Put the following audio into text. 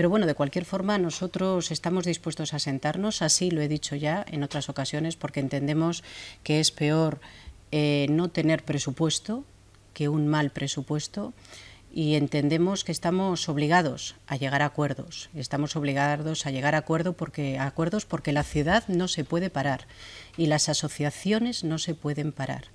Pero bueno, de cualquier forma, nosotros estamos dispuestos a sentarnos, así lo he dicho ya en otras ocasiones, porque entendemos que es peor eh, no tener presupuesto que un mal presupuesto y entendemos que estamos obligados a llegar a acuerdos. Estamos obligados a llegar a, acuerdo porque, a acuerdos porque la ciudad no se puede parar y las asociaciones no se pueden parar.